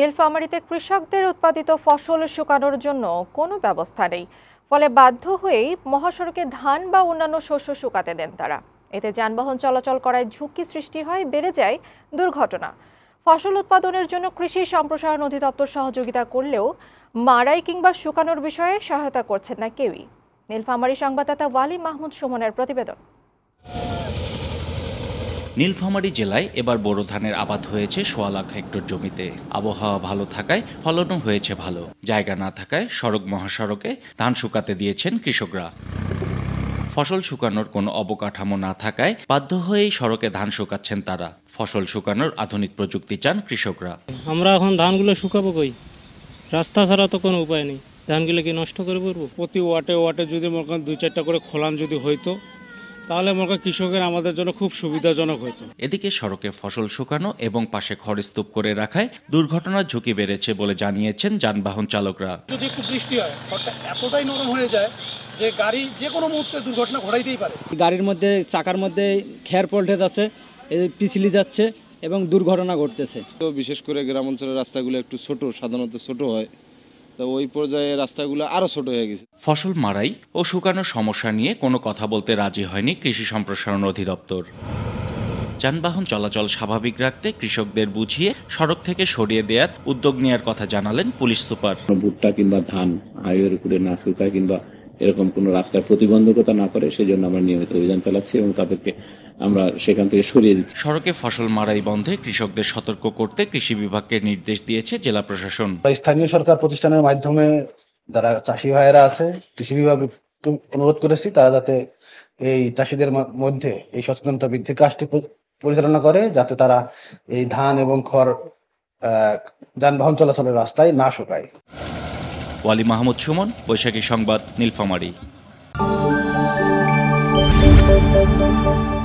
নীলফামারীতে কৃষকদের উৎপাদিত ফসল শুকানোর জন্য কোনো ব্যবস্থা নেই ফলে বাধ্য হয়েই মহাসড়কে ধান বা অন্যান্য শস্য শুকাতে দেন তারা এতে যানবাহন চলাচল করায় ঝুঁকি সৃষ্টি হয় বেড়ে যায় দুর্ঘটনা ফসল উৎপাদনের জন্য কৃষি সম্প্রসারণ অধিদপ্তর সহযোগিতা করলেও মারাই কিংবা শুকানোর বিষয়ে সহায়তা করছেন না কেউই নীলফামারী সংবাদদাতা ওয়ালি মাহমুদ সুমনের প্রতিবেদন নীলফামারী জেলায় এবার বোরো ধানের আবাদ হয়েছে সোয়া লাখ হেক্টর জমিতে আবহাওয়া ভালো থাকায় ফলনও হয়েছে ভালো জায়গা না থাকায় সড়ক মহাসড়কে ধান শুকাতে দিয়েছেন কৃষকরা ফসল শুকানোর কোনো অবকাঠামো না থাকায় বাধ্য হয়েই সড়কে ধান শুকাচ্ছেন তারা ফসল শুকানোর আধুনিক প্রযুক্তি চান কৃষকরা আমরা এখন ধানগুলো শুকাবো কই রাস্তা ছাড়া তো কোনো উপায় নেই ধানগুলো কি নষ্ট করে পড়বো প্রতি ওয়াটে ওয়াটে যদি মনে দুই চারটা করে খোলান যদি হইতো তাহলে মনে করি কৃষকের আমাদের জন্য খুব সুবিধাজনক হতো এদিকে সড়কে ফসল শুকানো এবং পাশে খড় স্তূপ করে রাখায় দুর্ঘটনার ঝুঁকি বেড়েছে বলে জানিয়েছেন যানবাহন চালকরা যদি একটু বৃষ্টি হয় খড়টা এতটাই নরম হয়ে যায় যে গাড়ি যে কোনো মুহূর্তে দুর্ঘটনা ঘটাইতেই পারে গাড়ির মধ্যে চাকার মধ্যে খেয়ার পল্টে যাচ্ছে পিছলি যাচ্ছে এবং দুর্ঘটনা ঘটতেছে তো বিশেষ করে গ্রামাঞ্চলের রাস্তাগুলো একটু ছোট সাধারণত ছোট হয় তো ওই পর্যায়ে রাস্তাগুলো আরো ছোট হয়ে গেছে ফসল মারাই ও শুকানোর সমস্যা নিয়ে কোনো কথা বলতে রাজি হয়নি কৃষি সম্প্রসারণ অধিদপ্তর যানবাহন চলাচল স্বাভাবিক রাখতে কৃষকদের বুঝিয়ে সড়ক থেকে সরিয়ে দেওয়ার উদ্যোগ নেওয়ার কথা জানালেন পুলিশ সুপার ভুট্টা কিংবা ধান আয়ের উপরে না শুকায় কিংবা এরকম কোনো রাস্তার প্রতিবন্ধকতা না করে সেই জন্য আমরা নিয়মিত অভিযান চালাচ্ছি এবং তাদেরকে আমরা সেখান থেকে সরিয়ে দিচ্ছি সড়কে ফসল মারাই বন্ধে কৃষকদের সতর্ক করতে কৃষি বিভাগকে নির্দেশ দিয়েছে জেলা প্রশাসন স্থানীয় সরকার প্রতিষ্ঠানের মাধ্যমে যারা চাষি ভাইয়েরা আছে কৃষি বিভাগ অনুরোধ করেছি তারা যাতে এই চাষিদের মধ্যে এই সচেতনতা বৃদ্ধির কাজটি পরিচালনা করে যাতে তারা এই ধান এবং খড় যানবাহন চলাচলের রাস্তায় না শুকায় ওয়ালি মাহমুদ সুমন বৈশাখী সংবাদ নীলফামারী